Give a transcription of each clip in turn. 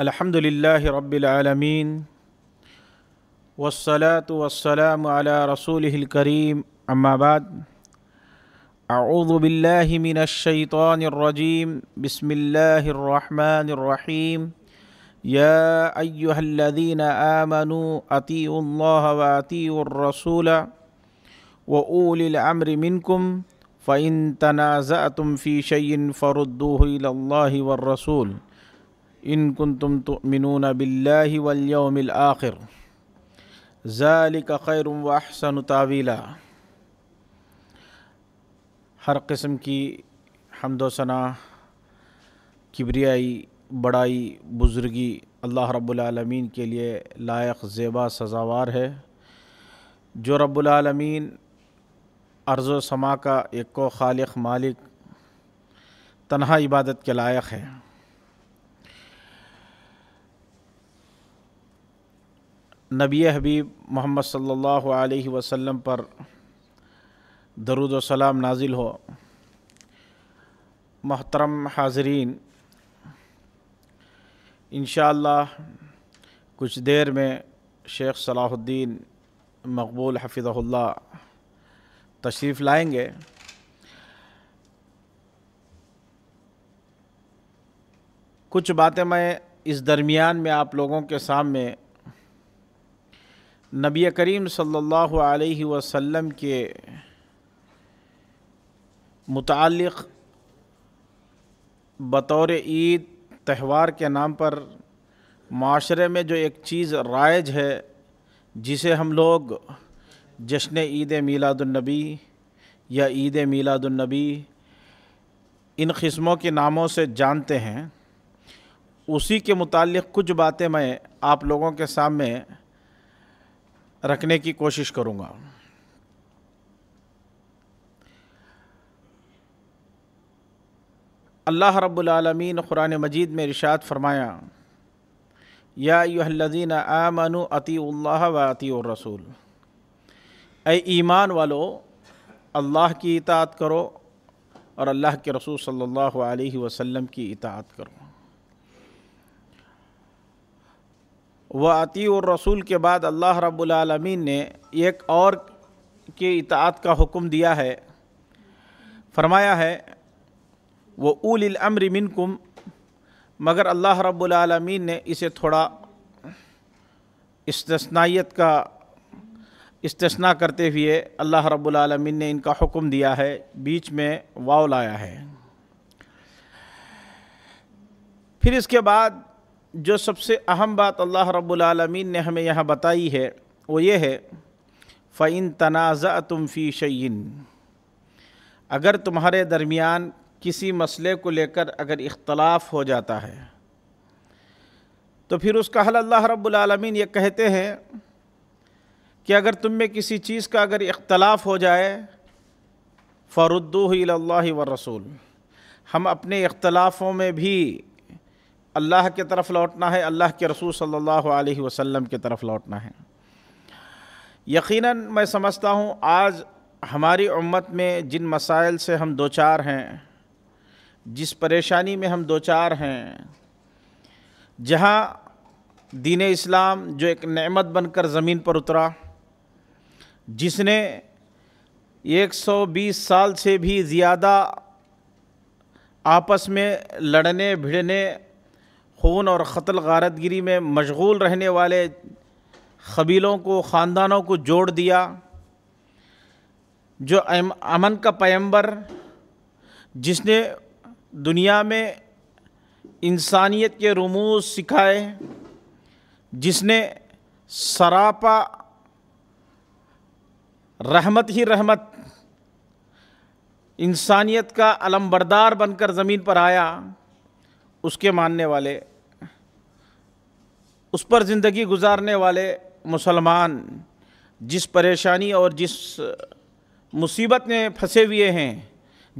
الحمد لله رب العالمين والصلاة والسلام على رسوله الكريم أما بعد أعوذ بالله من الشيطان الرجيم بسم الله الرحمن الرحيم يا أيها الذين آمنوا أطيعوا الله وأطيعوا الرسول وأولي الأمر منكم فإن تنازعتم في شيء فردوه إلى الله والرسول इन कन तुम तो मिनून बिल्ला वलयमिल आखिर ज़ालिक व अहसन तावीला हर किस्म की हमदोसना किबरियाई बड़ाई बुज़ुर्गी अल्लाह रब्लमीन के लिए लायक ज़ेबा सजावार है जो रब्लमीन अर्ज़ समा का एक खालिक मालिक तनहा इबादत के लायक है नबी हबीब मोहम्मद सल्लल्लाहु अलैहि वसल्लम पर दरुद सलाम नाजिल हो मोहतरम हाजरीन इन कुछ देर में शेख सलाहुद्दीन मकबूल हफिज़ल्ला तशरीफ़ लाएंगे कुछ बातें मैं इस दरमियान में आप लोगों के सामने नबी करीम सल्लल्लाहु अलैहि वसल्लम के मुतक़ बतौर ईद त्यौहार के नाम पर माशरे में जो एक चीज़ राइज है जिसे हम लोग जश्न ईद मीलादुलनबी या ईद मीलादुलनबी इन ख़स्मों के नामों से जानते हैं उसी के मुतक़ कुछ बातें मैं आप लोगों के सामने रखने की कोशिश करूँगा अल्लाह रब्लमीन क़ुरान मजीद में रिशात फरमाया या यूहलजीन आमनु अतील्ला व अतीरसूल ए ईमान वालो अल्लाह की इतात करो और अल्लाह के रसूल सल्लल्लाहु अलैहि वसल्लम की इतात करो व अती और रसूल के बाद अल्लाह रबालमीन ने एक और के इतात का हुक्म दिया है फरमाया है वो उलमर मिनकुम मगर अल्लाह रब्लमीन ने इसे थोड़ा इसनाइत का इसतना करते हुए अल्लाह रब्लमीन ने इनका हुक्म दिया है बीच में वाव लाया है फिर इसके बाद जो सबसे अहम बात अल्लाह रब्लमीन ने हमें यहाँ बताई है वो ये है फ़ैन तनाज़ा तुम फ़ी शयन अगर तुम्हारे दरमियान किसी मसले को लेकर अगर इख्तलाफ हो जाता है तो फिर उसका हल अल्लाह रब्लमीन ये कहते हैं कि अगर तुम में किसी चीज़ का अगर इख्तलाफ हो जाए फ़रुद्दू व रसूल हम अपने इख्तलाफ़ों में भी अल्लाह के तरफ लौटना है अल्लाह के रसूल सल्लल्लाहु अलैहि वसल्लम के तरफ लौटना है यकीनन मैं समझता हूँ आज हमारी उम्मत में जिन मसाइल से हम दो चार हैं जिस परेशानी में हम दो चार हैं जहाँ दीन इस्लाम जो एक नेमत बनकर ज़मीन पर उतरा जिसने 120 साल से भी ज़्यादा आपस में लड़ने भिड़ने खून और क़त्ल गारतगिरी में मशगूल रहने वाले कबीलों को ख़ानदानों को जोड़ दिया जो अमन का पैम्बर जिसने दुनिया में इंसानियत के रमूज सिखाए जिसने सरापा रहमत ही रहमत इंसानियत का अलमबरदार बनकर ज़मीन पर आया उसके मानने वाले उस पर ज़िंदगी गुजारने वाले मुसलमान जिस परेशानी और जिस मुसीबत में फंसे हुए हैं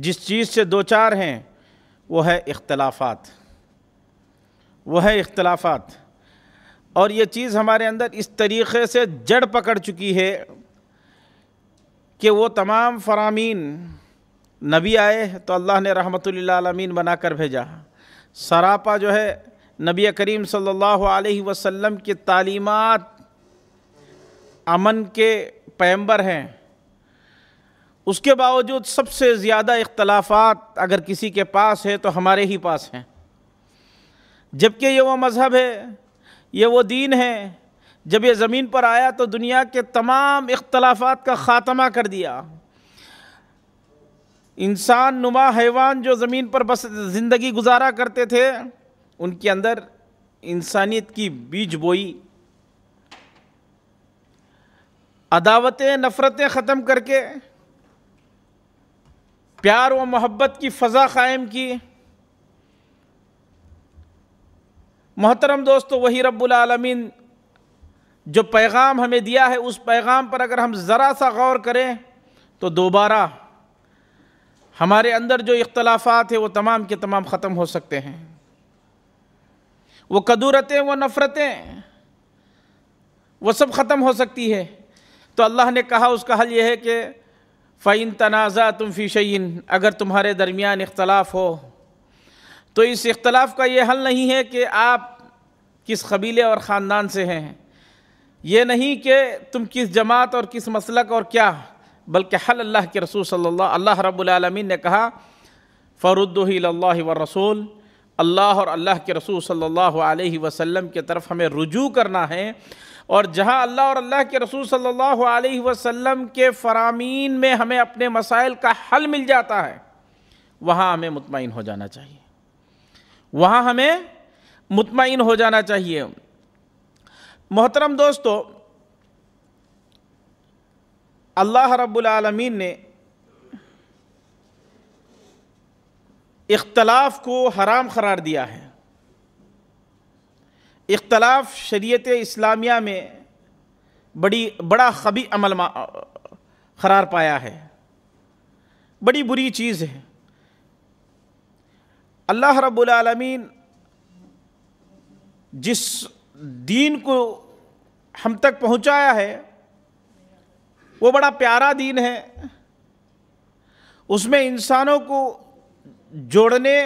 जिस चीज़ से दो चार हैं वो है इख्तलाफात वह है इख्तलाफात और ये चीज़ हमारे अंदर इस तरीक़े से जड़ पकड़ चुकी है कि वो तमाम फरामीन नबी आए तो अल्लाह ने रहमत बना कर भेजा सरापा जो है नबी करीम सल्लल्लाहु अलैहि वसल्लम की तालीमात अमन के पैम्बर हैं उसके बावजूद सबसे ज़्यादा इख्तलाफात अगर किसी के पास है तो हमारे ही पास हैं जबकि ये वो मज़हब है ये वो दीन है जब ये ज़मीन पर आया तो दुनिया के तमाम इख्तलाफात का ख़ात्मा कर दिया इंसान नुमा हैवान जो ज़मीन पर बस ज़िंदगी गुजारा करते थे उनके अंदर इंसानियत की बीज बोई अदावतें नफ़रतें ख़त्म करके प्यार व मोहब्बत की फ़ज़ा क़ायम की मोहतरम दोस्तों वही रब्बुलमीन जो पैगाम हमें दिया है उस पैगाम पर अगर हम ज़रा सा गौर करें तो दोबारा हमारे अंदर जो इख्तलाफात है वो तमाम के तमाम ख़त्म हो सकते हैं वो कदूरतें वो नफ़रतें वो सब ख़त्म हो सकती है तो अल्लाह ने कहा उसका हल ये है कि फ़ैन तनाज़ा तुम फ़ीशन अगर तुम्हारे दरमियान इख्तलाफ हो तो इस इख्तलाफ का ये हल नहीं है कि आप किस कबीले और ख़ानदान से हैं ये नहीं कि तुम किस जमात और किस मसलक और क्या बल्कि हल अल्लाह के रसूल सल्ला अल्लाह रबालमीन ने कहा फ़रुद्दील व रसूल अल्लाह और अल्लाह के रसूल सल्लल्लाहु अलैहि वसल्लम के तरफ हमें रुजू करना है और जहाँ अल्लाह और अल्लाह के रसूल सल्लल्लाहु अलैहि वसल्लम के फ़रामीन में हमें अपने मसाइल का हल मिल जाता है वहाँ हमें मुतमिन हो जाना चाहिए वहाँ हमें मुतमिन हो जाना चाहिए मोहतरम दोस्तों अल्लाह रब्बुल रबालमीन ने इख्तलाफ को हराम करार दिया है इख्तलाफ शरीत इस्लामिया में बड़ी बड़ा खबी अमल करार पाया है बड़ी बुरी चीज़ है अल्लाह रब्लमीन जिस दीन को हम तक पहुंचाया है वो बड़ा प्यारा दीन है उसमें इंसानों को जोड़ने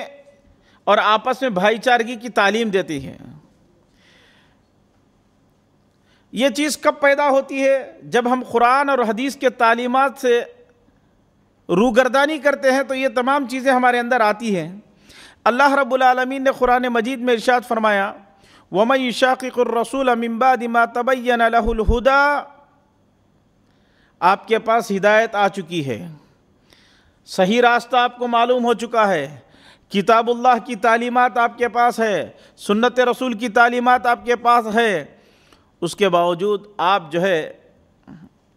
और आपस में भाईचारगी की तालीम देती हैं ये चीज़ कब पैदा होती है जब हम कुरान और हदीस के तालीमत से रूगर्दानी करते हैं तो ये तमाम चीज़ें हमारे अंदर आती हैं अल्लाह रब्लमीन ने कुरान मजीद में इर्शाद फरमाया वमई शाकिररसूल अम्बा दिमा तबैन लहुलहुदा आपके पास हिदायत आ चुकी है सही रास्ता आपको मालूम हो चुका है किताबुल्लाह की तालीमत आपके पास है सुन्नत रसूल की तालीमत आपके पास है उसके बावजूद आप जो है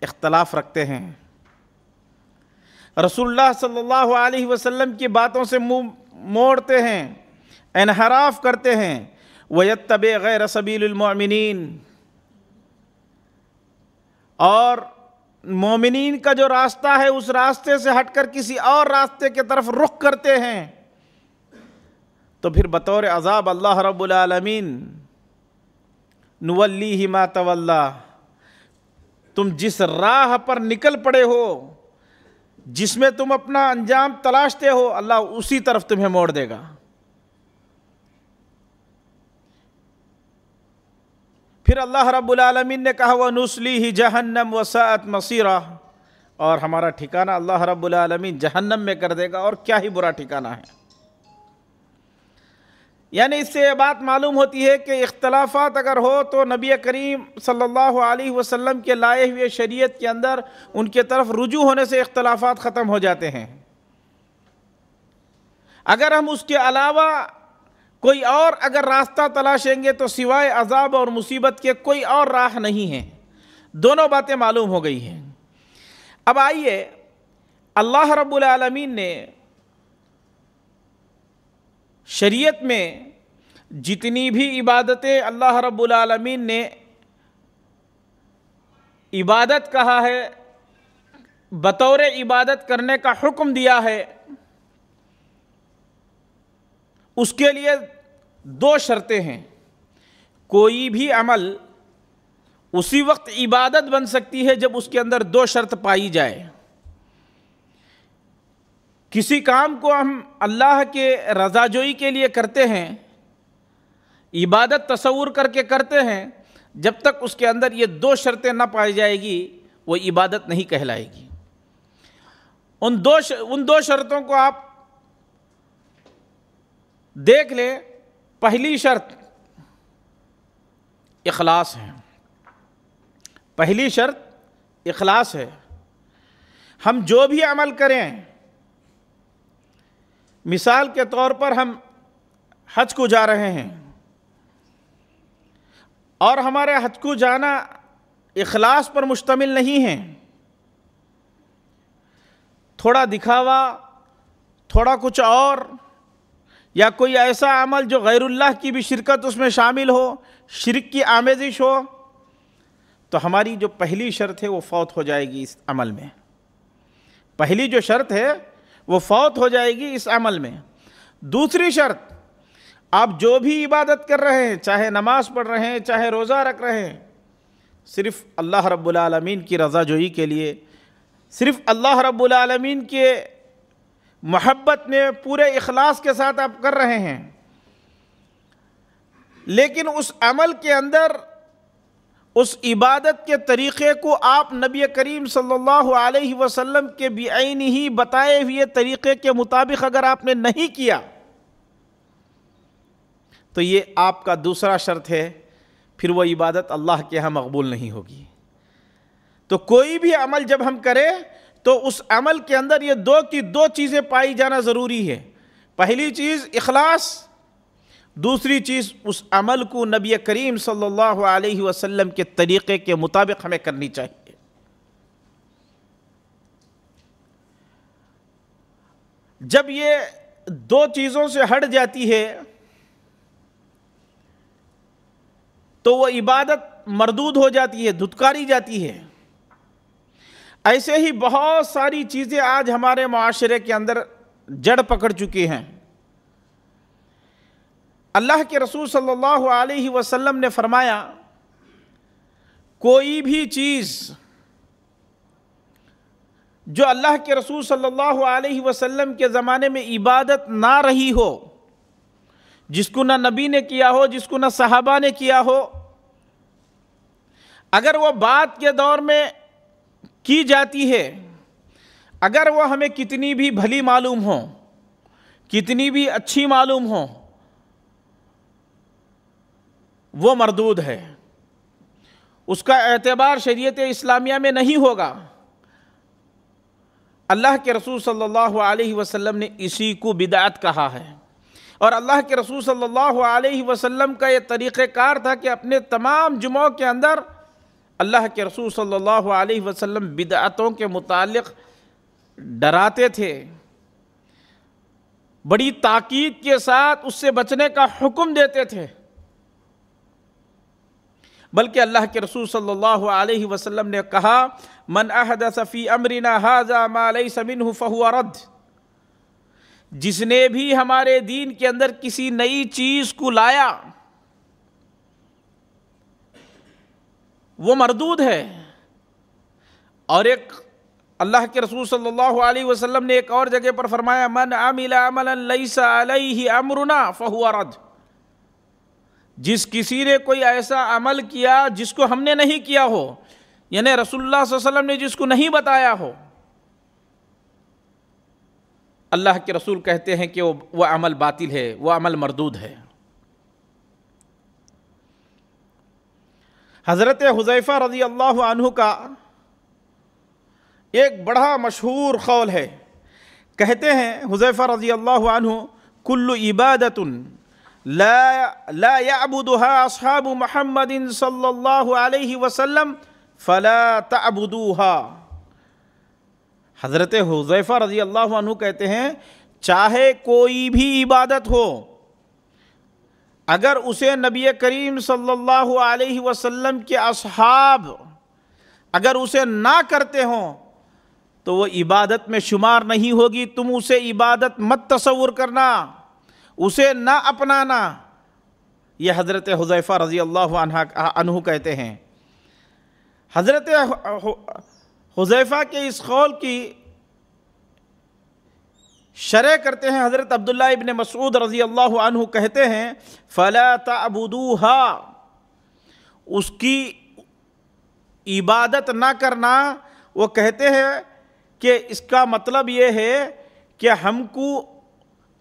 इख्तलाफ रखते हैं रसूलुल्लाह सल्लल्लाहु अलैहि वसल्लम की बातों से मुंह मोड़ते हैं इनहराफ करते हैं वयत तब गैर सबीलमिन और मोमिन का जो रास्ता है उस रास्ते से हटकर किसी और रास्ते की तरफ रुख करते हैं तो फिर बतौर अजाब अल्लाह रबालमीन नवल्ली ही मातवल्ला तुम जिस राह पर निकल पड़े हो जिसमें तुम अपना अंजाम तलाशते हो अल्लाह उसी तरफ तुम्हें मोड़ देगा फिर अल्लाह रब्लमिन ने कहा वह नुसली ही जहन्नम वसात मसीरा और हमारा ठिकाना अल्लाह रब्लमिन जहन्नम में कर देगा और क्या ही बुरा ठिकाना है यानी इससे ये बात मालूम होती है कि इख्तलाफात अगर हो तो नबी करीम सल्लल्लाहु अलैहि वसल्लम के लाए हुए शरीयत के अंदर उनके तरफ रुजू होने से इख्तलाफात ख़त्म हो जाते हैं अगर हम उसके अलावा कोई और अगर रास्ता तलाशेंगे तो सिवाय अजाब और मुसीबत के कोई और राह नहीं है दोनों बातें मालूम हो गई हैं अब आइए अल्लाह रब्बुल रबालमीन ने शरीयत में जितनी भी इबादतें अल्लाह रब्बुल रबालमीन ने इबादत कहा है बतौर इबादत करने का हुक्म दिया है उसके लिए दो शर्तें हैं कोई भी अमल उसी वक्त इबादत बन सकती है जब उसके अंदर दो शर्त पाई जाए किसी काम को हम अल्लाह के रजाजोई के लिए करते हैं इबादत तस्वूर करके करते हैं जब तक उसके अंदर ये दो शर्तें ना पाई जाएगी वो इबादत नहीं कहलाएगी उन दो उन दो शर्तों को आप देख ले पहली शर्त इखलास है पहली शर्त इखलास है हम जो भी अमल करें मिसाल के तौर पर हम हज को जा रहे हैं और हमारे हज को जाना इखलास पर मुश्तमिल नहीं है थोड़ा दिखावा थोड़ा कुछ और या कोई ऐसा अमल जो गैरुल्लाह की भी शिरकत उसमें शामिल हो शिरक की आमेजिश हो तो हमारी जो पहली शर्त है वो फौत हो जाएगी इस अमल में पहली जो शर्त है वो फौत हो जाएगी इस अमल में दूसरी शर्त आप जो भी इबादत कर रहे हैं चाहे नमाज़ पढ़ रहे हैं चाहे रोज़ा रख रहे हैं सिर्फ़ अल्लाह रब्बुल रब्लमीन की रजाजोई के लिए सिर्फ़ अल्लाह रब्बुल रब्लमीन के मोहब्बत में पूरे इखलास के साथ आप कर रहे हैं लेकिन उस अमल के अंदर उस इबादत के तरीक़े को आप नबी करीम सल्लल्लाहु अलैहि वसल्लम के बेन ही बताए हुए तरीक़े के मुताबिक अगर आपने नहीं किया तो ये आपका दूसरा शर्त है फिर वह इबादत अल्लाह के यहाँ मकबूल नहीं होगी तो कोई भी अमल जब हम करें तो उस अमल के अंदर ये दो की दो चीज़ें पाई जाना ज़रूरी है पहली चीज़ इखलास दूसरी चीज़ उस अमल को नबी करीम सल्लल्लाहु अलैहि वसल्लम के तरीक़े के मुताबिक हमें करनी चाहिए जब ये दो चीज़ों से हट जाती है तो वह इबादत मरदूद हो जाती है धुतकारी जाती है ऐसे ही बहुत सारी चीज़ें आज हमारे माशरे के अंदर जड़ पकड़ चुकी हैं अल्लाह के रसूल सल्लल्लाहु अलैहि वसल्लम ने फरमाया कोई भी चीज़ जो अल्लाह के रसूल सल्लल्लाहु अलैहि वसल्लम के ज़माने में इबादत ना रही हो जिसको ना नबी ने किया हो जिसको ना सहाबा ने किया हो अगर वो बात के दौर में की जाती है अगर वह हमें कितनी भी भली मालूम हो कितनी भी अच्छी मालूम हो वो मरदूद है उसका एतबार शरीयत इस्लामिया में नहीं होगा अल्लाह के रसूल सल्लल्लाहु अलैहि वसल्लम ने इसी को बिदात कहा है और अल्लाह के रसूल सल्लल्लाहु अलैहि वसल्लम का ये तरीक़ेकार था कि अपने तमाम जुमों के अंदर अल्लाह के रसूल सल्लल्लाहु अलैहि वसल्लम बिदअतों के मुतालिक डराते थे बड़ी ताकीद के साथ उससे बचने का हुक्म देते थे बल्कि अल्लाह के रसूल सल्लल्लाहु अलैहि वसल्लम ने कहा मन अहद सफ़ी अमरीना हाजा मालई समिन फ़हुआ रद्द जिसने भी हमारे दीन के अंदर किसी नई चीज़ को लाया वो मरदूद है और एक अल्लाह के रसूल सल्लल्लाहु अलैहि वसल्लम ने एक और जगह पर फरमाया मन अमिला अमरुना फहुआ रद जिस किसी ने कोई ऐसा अमल किया जिसको हमने नहीं किया हो यानी रसुल्ला वसल्लम ने जिसको नहीं बताया हो अल्लाह के रसूल कहते हैं कि वो वह अमल बातिल है वह अमल मरदूद है हज़रत हुज़ैफ़ा रज़ी अल्लाह अनहु का एक बड़ा मशहूर कौल है कहते हैं हुज़ैफ़ा रज़ी अल्लाह अनहु कुल्लु इबादत ला याबुदहा असहाब महमदिन सल्लल्लाहु अलैहि वसल्लम फ़ला तबुदूहा हज़रत हुज़ैफ़ा रज़ी अल्लाह अनहु कहते हैं चाहे कोई भी इबादत हो अगर उसे नबी करीम सल्लल्लाहु अलैहि वसल्लम के असहाब अगर उसे ना करते हों तो वो इबादत में शुमार नहीं होगी तुम उसे इबादत मत तस्वुर करना उसे ना अपनाना ये हज़रत हुज़ैफ़ा रज़ी अल्लाह कहते हैं हज़रत हुज़ैफ़ा के इस कौल की शरह करते हैं हज़रत अब्दुल्ला इबन मसूद रज़ी अल्लाह अनहु कहते हैं फ़ला तबूदूहा उसकी इबादत ना करना वो कहते हैं कि इसका मतलब ये है कि हमको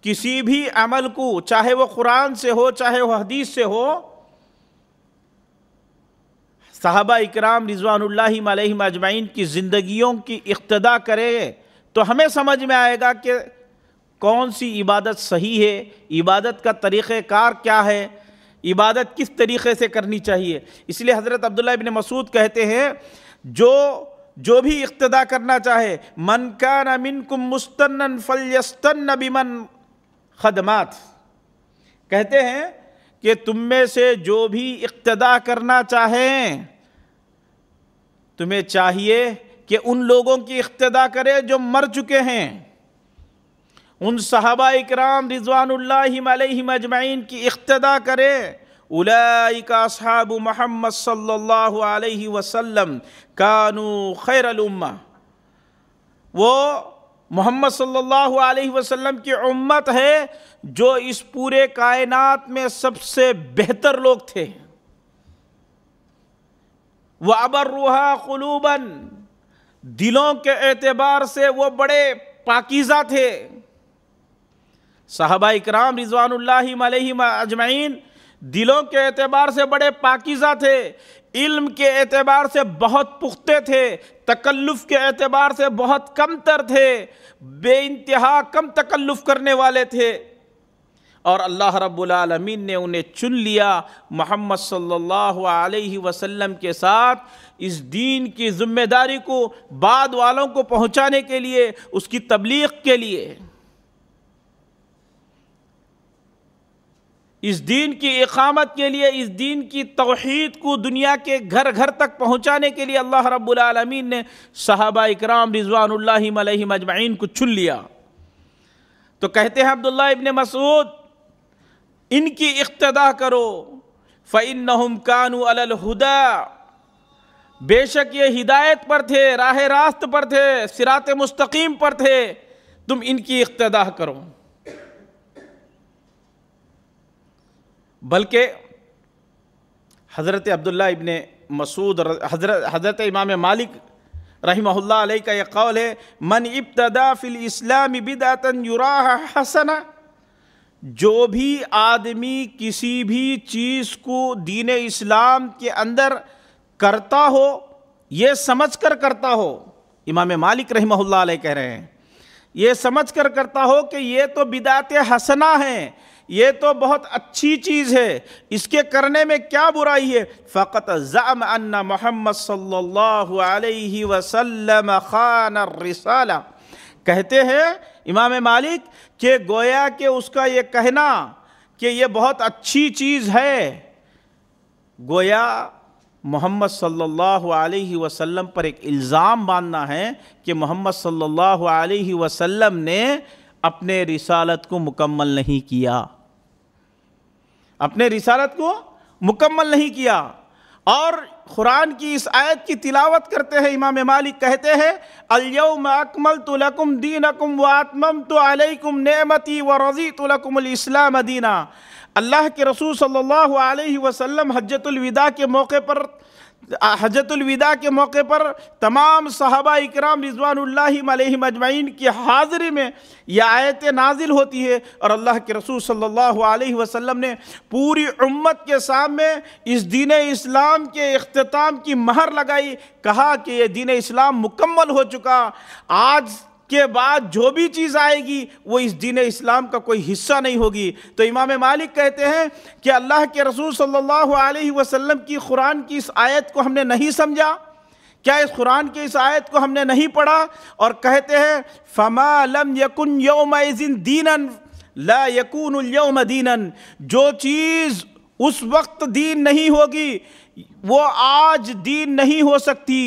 किसी भी अमल को चाहे वो कुरान से हो चाहे वह हदीस से हो साहबा इकराम रिजवानल्लाम मजमाइन की ज़िंदगियों की इक्तदा करे तो हमें समझ में आएगा कि कौन सी इबादत सही है इबादत का तरीक़ार क्या है इबादत किस तरीक़े से करनी चाहिए इसलिए हज़रत अब्दुल्ला इबन मसूद कहते हैं जो जो भी इक्तदा करना चाहे मन का नमिन कुम मुस्तन फलयस्तन बिमन खदमात कहते हैं कि तुम में से जो भी इक्तदा करना चाहें तुम्हें चाहिए कि उन लोगों की इक्तदा करें जो मर चुके हैं उन सहाबा कराम रिजवानल्लाम अजमैन की इख्तदा करें उलाइकाब महमद सल्लल्लाहु अलैहि वसल्लम कानू खैरलम्मा वो मोहम्मद सल्लल्लाहु अलैहि वसल्लम की उम्मत है जो इस पूरे कायनात में सबसे बेहतर लोग थे वह अबर रूहा कलूबन दिलों के एतबार से वो बड़े पाकिज़ा थे साहबा इकराम रिजवानल अजमैन दिलों के एतबार से बड़े पाकिज़ा थे इल्म के अतबार से बहुत पुख्ते थे तकल्लुफ़ के अतबार से बहुत कम तर थे बे इंतहा कम तकल्लुफ़ करने वाले थे और अल्लाह रब्लमीन ने उन्हें चुन लिया मोहम्मद सल्ला वसलम के साथ इस दीन की जिम्मेदारी को बाद वालों को पहुँचाने के लिए उसकी तबलीग के लिए इस दीन की इकामत के लिए इस दीन की तोहद को दुनिया के घर घर तक पहुँचाने के लिए अल्लाह रबालमीन ने साहबा इकराम रिजवान मजमाइन को चुन लिया तो कहते हैं अब्दुल्ला इबन मसूद इनकी इक्तदा करो फ़ैन नहम कानू अलहुदा बेशक ये हिदायत पर थे राह रास्त पर थे सिरात मुस्तकीम पर थे तुम इनकी इक्तदा करो बल्कि हज़रत अब्दुल्ला इबन मसूद हजरत हज़रत इमाम मालिक रहमल्ला का यह कौल है मन इब्तदा फिल इस्लाम बिदातन युरा हसना जो भी आदमी किसी भी चीज़ को दीन इस्लाम के अंदर करता हो ये समझ कर करता हो इमाम मालिक रहमल्ला कह रहे हैं ये समझ कर करता हो कि ये तो बिदात हसना हैं ये तो बहुत अच्छी चीज़ है इसके करने में क्या बुराई है फ़कत ज़म अन्ना मोहम्मद सल्लल्लाहु अलैहि वसल्लम खान रिसाला कहते हैं इमाम मालिक कि गोया के उसका ये कहना कि ये बहुत अच्छी चीज़ है गोया मोहम्मद सल्लल्लाहु अलैहि वसल्लम पर एक इल्ज़ाम बांधना है कि मोहम्मद सल्लल्लाहु अलैहि वसल्लम ने अपने रिसालत को मुकम्मल नहीं किया अपने रिसालत को मुकम्मल नहीं किया और कुरान की इस आयत की तिलावत करते हैं इमाम मालिक कहते हैं अल्यम अकमल तुलकुम दीन अकुम व आत्मम तो अलैकुम नमती व रज़ी इस्लाम दीना अल्लाह के रसूल सल्लल्लाहु अलैहि वसल्लम के मौके पर हजतुलविदा के मौके पर तमाम सहाबा इकराम रिजवान मजमाइन की हाज़िरी में यह आयत नाजिल होती है और अल्लाह के रसूल सल्लल्लाहु अलैहि वसल्लम ने पूरी उम्मत के सामने इस दीन इस्लाम के अख्ताम की महर लगाई कहा कि यह दीन इस्लाम मुकम्मल हो चुका आज के बाद जो भी चीज़ आएगी वो इस दीन इस्लाम का कोई हिस्सा नहीं होगी तो इमाम मालिक कहते हैं कि अल्लाह के रसूल सल्लल्लाहु अलैहि वसल्लम की कुरान की इस आयत को हमने नहीं समझा क्या इस कुरान की इस आयत को हमने नहीं पढ़ा और कहते हैं फमा लम यकुन यौम दीनन ला यकून यौम दीनन जो चीज़ उस वक्त दीन नहीं होगी वो आज दीन नहीं हो सकती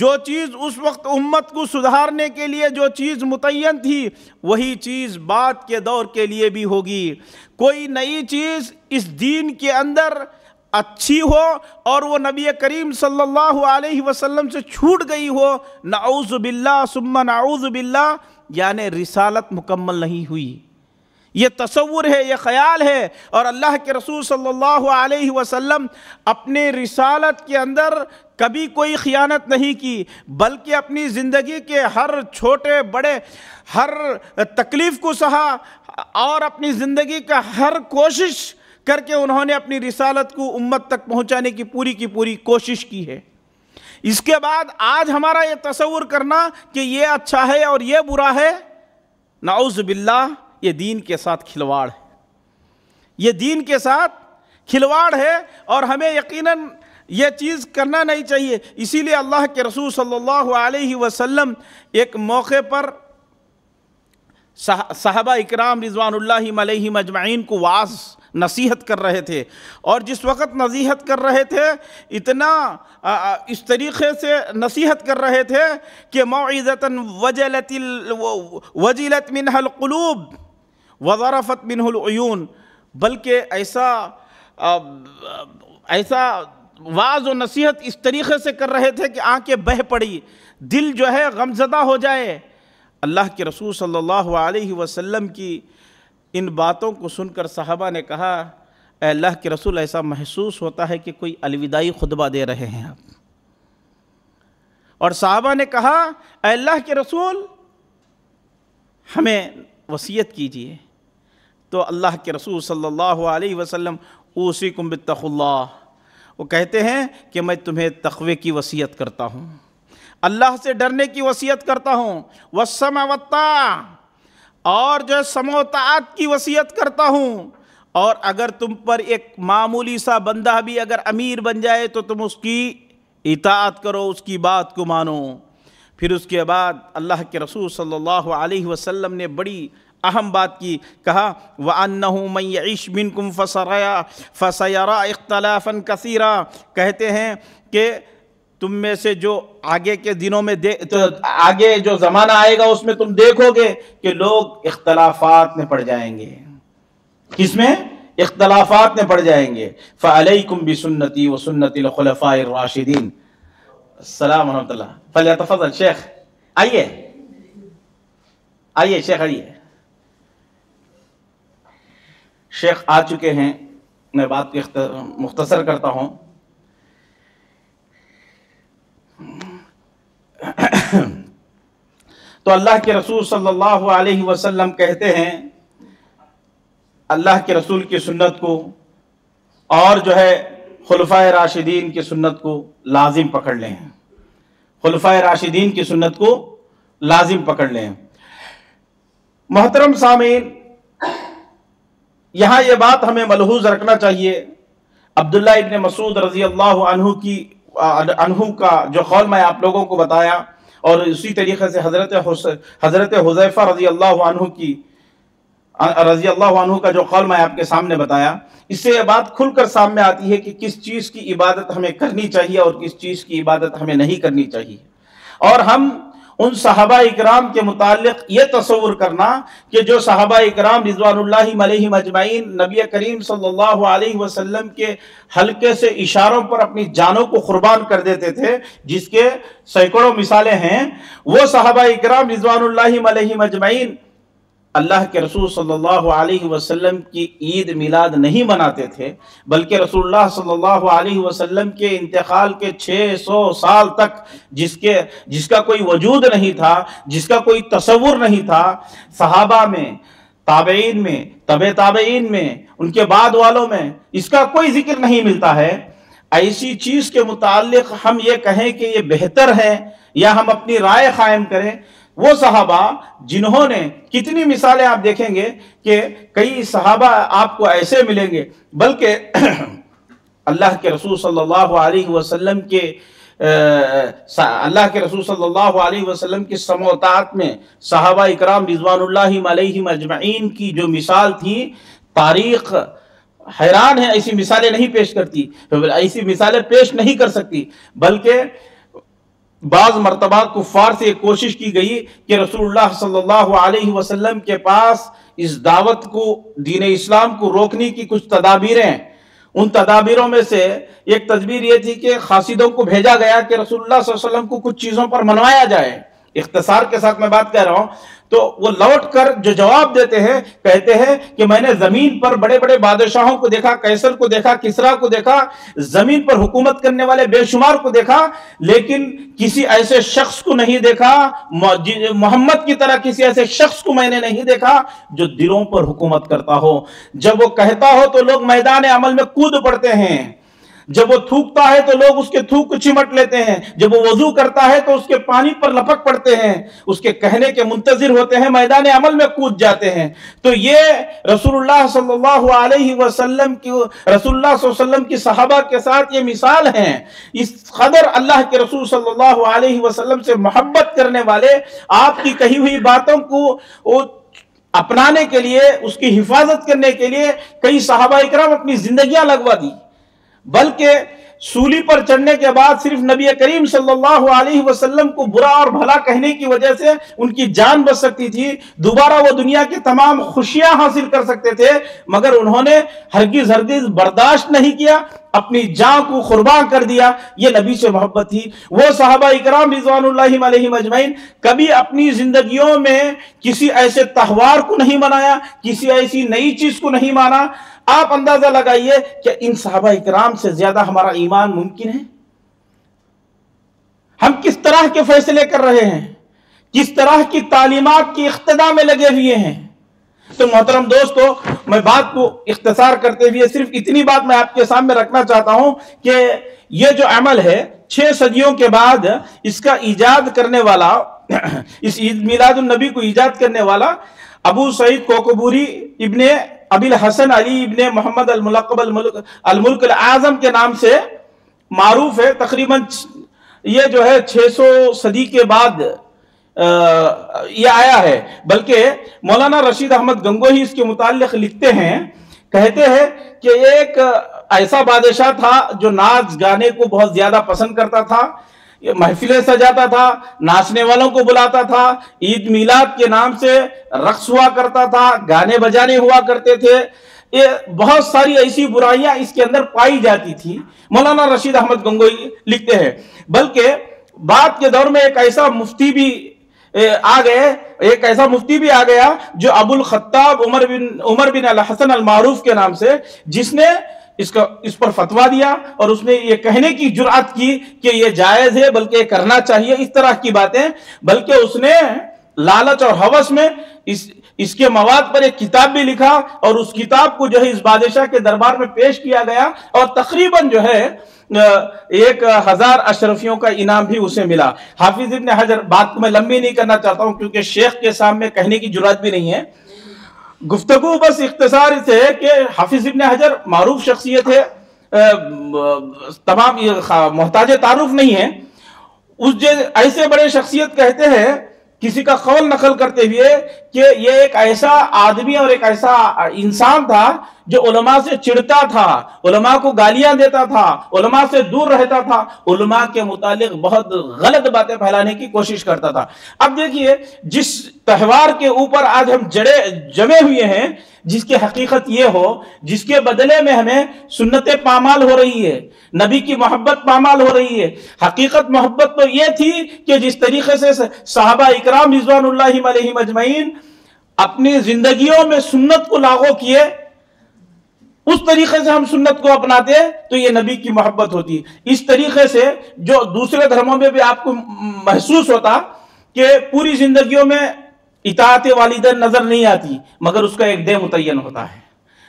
जो चीज़ उस वक्त उम्मत को सुधारने के लिए जो चीज़ मुतन थी वही चीज़ बात के दौर के लिए भी होगी कोई नई चीज़ इस दीन के अंदर अच्छी हो और वो नबी करीम सल्लल्लाहु अलैहि वसल्लम से छूट गई हो नाउज़ बिल्ला सुम्मा नाउज़ बिल्ला यानि रिसालत मुकम्मल नहीं हुई ये तस्वुर है ये ख़्याल है और अल्लाह के रसूल सल्लल्लाहु अलैहि वसल्लम अपने रिसालत के अंदर कभी कोई ख़ियानत नहीं की बल्कि अपनी ज़िंदगी के हर छोटे बड़े हर तकलीफ़ को सहा और अपनी ज़िंदगी का हर कोशिश करके उन्होंने अपनी रिसालत को उम्मत तक पहुँचाने की पूरी की पूरी कोशिश की है इसके बाद आज हमारा ये तस्वुर करना कि ये अच्छा है और ये बुरा है नाउज़ बिल्ला ये दीन के साथ खिलवाड़ है ये दीन के साथ खिलवाड़ है और हमें यकीनन यह चीज़ करना नहीं चाहिए इसीलिए अल्लाह के रसूल सल्लल्लाहु अलैहि वसल्लम एक मौके पर साहबा इकराम रिजवानल्लाही मजमाइन को वास नसीहत कर रहे थे और जिस वक़्त नसीहत कर रहे थे इतना आ, इस तरीक़े से नसीहत कर रहे थे कि मौज़ता वजलत वजीलत मिनहलूब वजारफत बिनहलून बल्कि ऐसा ऐसा वाज व नसीहत इस तरीक़े से कर रहे थे कि आँखें बह पड़ी दिल जो है गमजदा हो जाए अल्लाह के रसूल सल्लल्लाहु अलैहि वसल्लम की इन बातों को सुनकर साहबा ने कहा अल्लाह के रसूल ऐसा महसूस होता है कि कोई अलविदाई खुतबा दे रहे हैं आप और साहबा ने कहा अल्लाह के रसूल हमें वसीयत कीजिए तो अल्लाह के रसूल सल्लल्लाहु अलैहि वसल्लम उसी को तखल्ला वो कहते हैं कि मैं तुम्हें तखवे की वसीयत करता हूँ अल्लाह से डरने की वसीयत करता हूँ वसमवत्ता और जो समोतात की वसीयत करता हूँ और अगर तुम पर एक मामूली सा बंदा भी अगर अमीर बन जाए तो तुम उसकी इतात करो उसकी बात को मानो फिर उसके बाद अल्लाह के रसूल सल्लल्लाहु अलैहि वसल्लम ने बड़ी अहम बात की कहा व अन्न मैश बिन कुम फसरया फसरा इख्तलाफन कसीरा कहते हैं कि तुम में से जो आगे के दिनों में दे तो आगे जो ज़माना आएगा उसमें तुम देखोगे कि लोग इख्तलाफात में पड़ जाएंगे किसमें इख्तलाफात में पड़ जाएंगे कुम भी सुन्नति व राशिदीन सलाम वरहमल फल शेख आइए आइए शेख आइए शेख आ चुके हैं मैं बात मुख्तसर करता हूं तो अल्लाह के रसूल सल्लल्लाहु अलैहि वसल्लम कहते हैं अल्लाह के रसूल की सुन्नत को और जो है खुलफा राशिदीन की सुन्नत को लाजिम पकड़ लें खुलफा राशिदीन की सुन्नत को लाजिम पकड़ लें मोहतरम सामीन यहाँ यह बात हमें मलहूज रखना चाहिए अब्दुल्ला इबन मसूद रजी अल्लाह अनहु की अनहु का जो कौल मैं आप लोगों को बताया और उसी तरीके से हजरत हजरत हुजैफा रजी अल्लाह अनहु की रजी अल्लाह अनहु का जो कौल मैं आपके सामने बताया इससे यह बात खुलकर सामने आती है कि किस चीज़ की इबादत हमें करनी चाहिए और किस चीज़ की इबादत हमें नहीं करनी चाहिए और हम उन साहबा इकराम के मुतालिक ये तस्वुर करना कि जो साहबा इकराम रिजवानल्लाही मजमाइन नबी करीम सल्लल्लाहु अलैहि वसल्लम के हल्के से इशारों पर अपनी जानों को कुर्बान कर देते थे जिसके सैकड़ों मिसालें हैं वो साहबा इकराम रिजवान मजमाइन अल्लाह के रसूल सल्लल्लाहु अलैहि वसल्लम की ईद मिलाद नहीं मनाते थे बल्कि रसूलुल्लाह सल्लल्लाहु अलैहि वसल्लम के इंतकाल के 600 साल तक जिसके जिसका कोई वजूद नहीं था जिसका कोई तस्वुर नहीं था सहाबा में ताबेन में तब ताबेन में उनके बाद वालों में इसका कोई जिक्र नहीं मिलता है ऐसी चीज़ के मुतालिक हम ये कहें कि ये बेहतर है या हम अपनी राय कायम करें वो सहाबा जिन्होंने कितनी मिसालें आप देखेंगे कि कई सहाबा आपको ऐसे मिलेंगे बल्कि अल्लाह के रसूल सल्लल्लाहु अलैहि वसल्लम के अल्लाह के रसूल सल्लल्लाहु अलैहि वसल्लम की समोतात में सहाबा इकराम रिजवान अजमाइन की जो मिसाल थी तारीख हैरान है ऐसी मिसालें नहीं पेश करती ऐसी मिसालें पेश नहीं कर सकती बल्कि बाज मरतबा कुफार से कोशिश की गई कि रसूलुल्लाह के पास इस दावत को दीन इस्लाम को रोकने की कुछ तदाबीरें हैं उन तदाबीरों में से एक तदबीर ये थी कि खासिदों को भेजा गया कि रसूलुल्लाह को कुछ चीज़ों पर मनवाया जाए इख्तसार के साथ मैं बात कर रहा हूं तो वो लौट कर जो जवाब देते हैं कहते हैं कि मैंने जमीन पर बड़े बड़े बादशाहों को देखा कैसर को देखा किसरा को देखा जमीन पर हुकूमत करने वाले बेशुमार को देखा लेकिन किसी ऐसे शख्स को नहीं देखा मोहम्मद की तरह किसी ऐसे शख्स को मैंने नहीं देखा जो दिलों पर हुकूमत करता हो जब वो कहता हो तो लोग मैदान अमल में कूद पड़ते हैं जब वो थूकता है तो लोग उसके थूक को चिमट लेते हैं जब वो वजू करता है तो उसके पानी पर लपक पड़ते हैं उसके कहने के मुंतजिर होते हैं मैदान अमल में कूद जाते हैं तो ये रसूलुल्लाह सल्लल्लाहु अलैहि वसल्लम की रसूलुल्लाह वसल्लम की सहाबा के साथ ये मिसाल है इस कदर अल्लाह के रसूल सल्लल्लाहु अलैहि वसल्लम से मोहब्बत करने वाले आपकी कही हुई बातों को अपनाने के लिए उसकी हिफाजत करने के लिए कई सहाबा इकराम अपनी जिंदगियां लगवा दी बल्कि सूली पर चढ़ने के बाद सिर्फ नबी करीम सल्लल्लाहु अलैहि वसल्लम को बुरा और भला कहने की वजह से उनकी जान बच सकती थी दोबारा वो दुनिया की तमाम खुशियां हासिल कर सकते थे मगर उन्होंने हरगिज हरगिज बर्दाश्त नहीं किया अपनी जान को कुर्बान कर दिया ये नबी से मोहब्बत थी वो साहबा इकराम रिजवान मजमैन कभी अपनी जिंदगियों में किसी ऐसे त्यौहार को नहीं मनाया किसी ऐसी नई चीज को नहीं माना आप अंदाजा लगाइए कि इन साहबा इकराम से ज्यादा हमारा ईमान मुमकिन है हम किस तरह के फैसले कर रहे हैं किस तरह की तालीमत की इख्तदा में लगे हुए हैं तो मोहतरम दोस्तों मैं बात को इख्तसार करते हुए सिर्फ इतनी बात मैं आपके सामने रखना चाहता हूं कि यह जो अमल है छह सदियों के बाद इसका ईजाद करने वाला इस मिलादुल नबी को ईजाद करने वाला अबू सईद कोकबूरी इबन अबिल हसन अली इबन मोहम्मद अलमुल्क आजम के नाम से मारूफ है तकरीबन ये जो है 600 सदी के बाद ये आया है बल्कि मौलाना रशीद अहमद गंगोही इसके मुतालिक लिखते हैं कहते हैं कि एक ऐसा बादशाह था जो नाच गाने को बहुत ज्यादा पसंद करता था ये महफिलें सजाता था नाचने वालों को बुलाता था ईद मिलाद के नाम से रक्स हुआ करता था गाने बजाने हुआ करते थे ये बहुत सारी ऐसी बुराइयां इसके अंदर पाई जाती थी मौलाना रशीद अहमद गंगोई लिखते हैं बल्कि बाद के दौर में एक ऐसा मुफ्ती भी आ गए एक ऐसा मुफ्ती भी आ गया जो Abul Khattab Umar bin Umar bin al Hasan al Maruf के नाम से जिसने इसका इस पर फतवा दिया और उसने ये कहने की जुरात की कि ये जायज है बल्कि करना चाहिए इस तरह की बातें बल्कि उसने लालच और हवस में इस इसके मवाद पर एक किताब भी लिखा और उस किताब को जो है इस बादशाह के दरबार में पेश किया गया और तकरीबन जो है एक हजार अशरफियों का इनाम भी उसे मिला हाफिज इबन हजर बात को मैं लंबी नहीं करना चाहता हूं क्योंकि शेख के सामने कहने की जरूरत भी नहीं है गुफ्तु बस इख्तसार से है कि हाफिज इबन हजर मरूफ शख्सियत है तमाम मोहताज तारुफ नहीं है उस ऐसे बड़े शख्सियत कहते हैं किसी का कौल नकल करते हुए कि ये एक ऐसा आदमी और एक ऐसा इंसान था जो उलमा से चिड़ता था उलमा को गालियां देता था उलमा से दूर रहता था उलमा के मुतालिक बहुत गलत बातें फैलाने की कोशिश करता था अब देखिए जिस त्यौहार के ऊपर आज हम जड़े जमे हुए हैं जिसकी हकीकत यह हो जिसके बदले में हमें सुन्नत पामाल हो रही है नबी की मोहब्बत पामाल हो रही है हकीकत मोहब्बत तो यह थी कि जिस तरीके से साहबा इकराम रिजवान मजमैन अपनी जिंदगियों में सुन्नत को लागू किए उस तरीके से हम सुन्नत को अपनाते तो ये नबी की मोहब्बत होती इस तरीके से जो दूसरे धर्मों में भी आपको महसूस होता कि पूरी जिंदगियों में इताते वालिदैन नजर नहीं आती मगर उसका एक दे मुतन होता है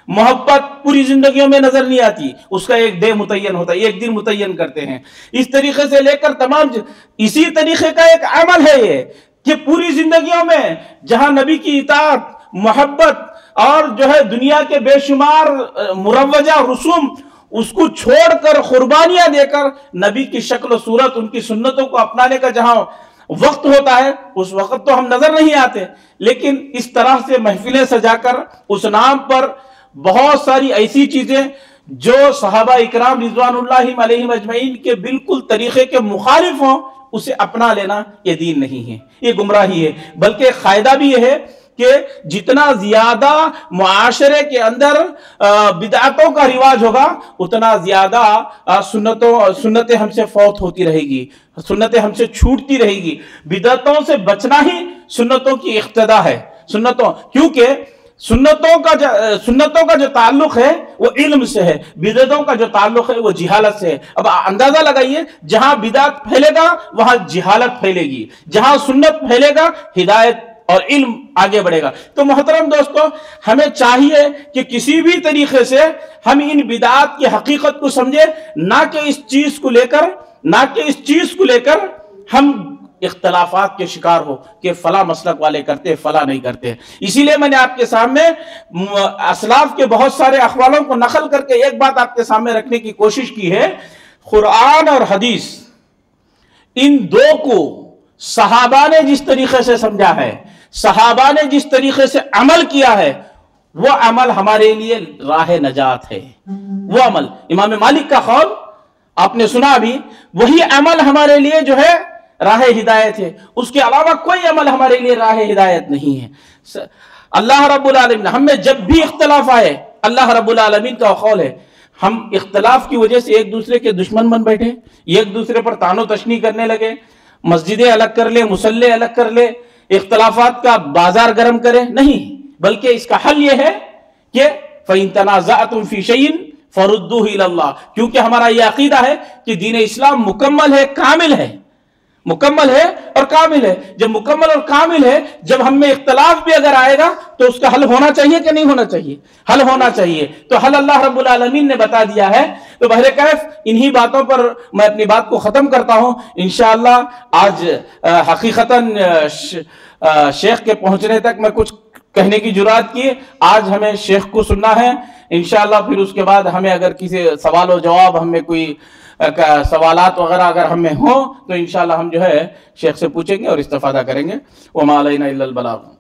मोहब्बत पूरी जिंदगियों में नजर नहीं आती उसका एक दे मुतन होता है एक दिन मुतन करते हैं इस तरीके से लेकर तमाम इसी तरीके का एक अमल है ये कि पूरी जिंदगियों में जहां नबी की इतात मोहब्बत और जो है दुनिया के बेशुमार मुरवजा रसूम उसको छोड़कर कुर्बानियां देकर नबी की शक्ल सूरत उनकी सुन्नतों को अपनाने का जहां वक्त होता है उस वक्त तो हम नजर नहीं आते लेकिन इस तरह से महफिलें सजाकर उस नाम पर बहुत सारी ऐसी चीजें जो साहबा इकराम रिजवान के बिल्कुल तरीके के मुखालिफ हों उसे अपना लेना ये दीन नहीं है ये गुमराही है बल्कि फायदा भी यह है कि जितना ज्यादा माशरे के अंदर बिदातों का रिवाज होगा उतना ज्यादा सुन्नतों सुन्नतें हमसे फौत होती रहेगी सुन्नतें हमसे छूटती रहेगी बिदातों से बचना ही सुन्नतों की इख्तदा है सुन्नतों क्योंकि सुन्नतों का जो सुन्नतों का जो ताल्लुक है वो इल्म से है बिदतों का जो ताल्लुक है वो जिहालत से है अब अंदाजा लगाइए जहां बिदात फैलेगा वहां जिहालत फैलेगी जहां सुन्नत फैलेगा हिदायत और इल्म आगे बढ़ेगा तो मोहतरम दोस्तों हमें चाहिए कि किसी भी तरीके से हम इन बिदात की हकीकत को समझे ना कि इस चीज को लेकर ना कि इस चीज को लेकर हम इख्तलाफात के शिकार हो कि फला मसलक वाले करते फला नहीं करते इसीलिए मैंने आपके सामने असलाफ के बहुत सारे अखबारों को नकल करके एक बात आपके सामने रखने की कोशिश की है कुरान और हदीस इन दो को सहाबा ने जिस तरीके से समझा है सहाबा ने जिस तरीके से अमल किया है वो अमल हमारे लिए राह नजात है वो अमल इमाम मालिक का कौल आपने सुना भी वही अमल हमारे लिए जो है राह हिदायत है उसके अलावा कोई अमल हमारे लिए राह हिदायत नहीं है अल्लाह रबालमीन हमें जब भी इख्तलाफ आए अल्लाह रबालमीन का कौल है हम इख्तलाफ की वजह से एक दूसरे के दुश्मन बन बैठे एक दूसरे पर तानो तशनी करने लगे मस्जिदें अलग कर ले मुसल्ले अलग कर ले इख्तलाफात का बाजार गर्म करे नहीं बल्कि इसका हल यह है कि फ़ैन तनाज़ा तुम फ़ीशीन फ़रुद्दू क्योंकि हमारा यह अकीदा है कि दीन इस्लाम मुकम्मल है कामिल है मुकम्मल है और कामिल है जब मुकम्मल और कामिल है जब हम में इख्तलाफ भी अगर आएगा तो उसका हल होना चाहिए कि नहीं होना चाहिए हल होना चाहिए तो हल अल्लाह रब्बुल रबालमीन ने बता दिया है तो बहर कैफ इन्हीं बातों पर मैं अपनी बात को ख़त्म करता हूँ इनशाला आज हकीकता शेख के पहुंचने तक मैं कुछ कहने की जुरात की आज हमें शेख को सुनना है इनशाला फिर उसके बाद हमें अगर किसी सवाल और जवाब हमें कोई सवाल वगैरह अगर हमें हों तो इन हम जो है शेख से पूछेंगे और इस्तफ़ादा करेंगे वो वमालबला